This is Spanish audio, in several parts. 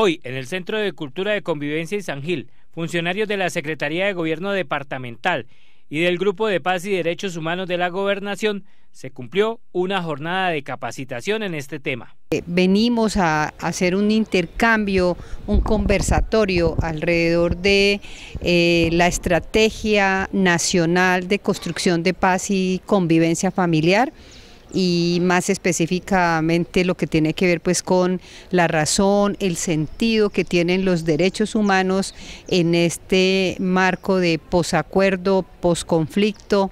Hoy, en el Centro de Cultura de Convivencia y San Gil, funcionarios de la Secretaría de Gobierno Departamental y del Grupo de Paz y Derechos Humanos de la Gobernación, se cumplió una jornada de capacitación en este tema. Eh, venimos a hacer un intercambio, un conversatorio alrededor de eh, la estrategia nacional de construcción de paz y convivencia familiar y más específicamente lo que tiene que ver pues con la razón, el sentido que tienen los derechos humanos en este marco de posacuerdo, posconflicto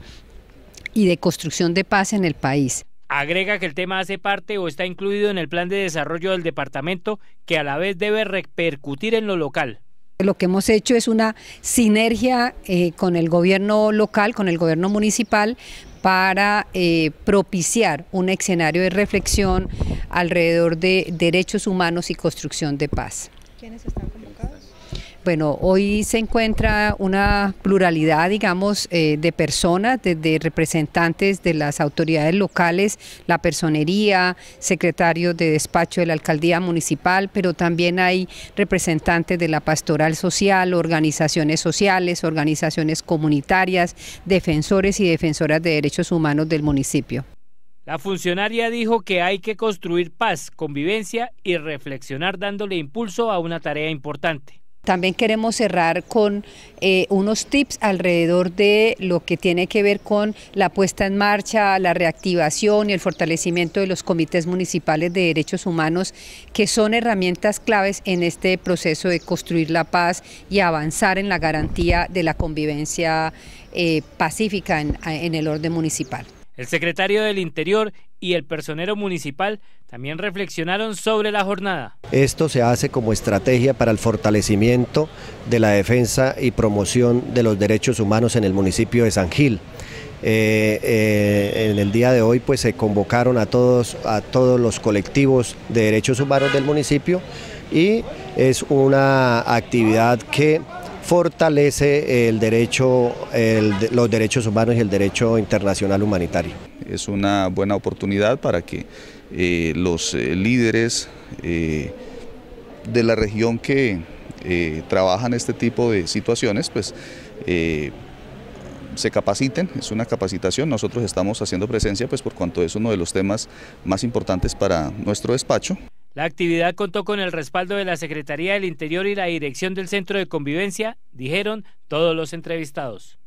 y de construcción de paz en el país. Agrega que el tema hace parte o está incluido en el plan de desarrollo del departamento que a la vez debe repercutir en lo local. Lo que hemos hecho es una sinergia eh, con el gobierno local, con el gobierno municipal, para eh, propiciar un escenario de reflexión alrededor de derechos humanos y construcción de paz. Bueno, hoy se encuentra una pluralidad, digamos, eh, de personas, desde representantes de las autoridades locales, la personería, secretario de despacho de la alcaldía municipal, pero también hay representantes de la pastoral social, organizaciones sociales, organizaciones comunitarias, defensores y defensoras de derechos humanos del municipio. La funcionaria dijo que hay que construir paz, convivencia y reflexionar dándole impulso a una tarea importante. También queremos cerrar con eh, unos tips alrededor de lo que tiene que ver con la puesta en marcha, la reactivación y el fortalecimiento de los comités municipales de derechos humanos, que son herramientas claves en este proceso de construir la paz y avanzar en la garantía de la convivencia eh, pacífica en el orden municipal. El secretario del Interior y el personero municipal también reflexionaron sobre la jornada. Esto se hace como estrategia para el fortalecimiento de la defensa y promoción de los derechos humanos en el municipio de San Gil. Eh, eh, en el día de hoy pues se convocaron a todos, a todos los colectivos de derechos humanos del municipio y es una actividad que fortalece el derecho, los derechos humanos y el derecho internacional humanitario. Es una buena oportunidad para que eh, los eh, líderes eh, de la región que trabajan este tipo de situaciones, pues se capaciten, es una capacitación, nosotros estamos haciendo presencia pues por cuanto es uno de los temas más importantes para nuestro despacho. La actividad contó con el respaldo de la Secretaría del Interior y la Dirección del Centro de Convivencia, dijeron todos los entrevistados.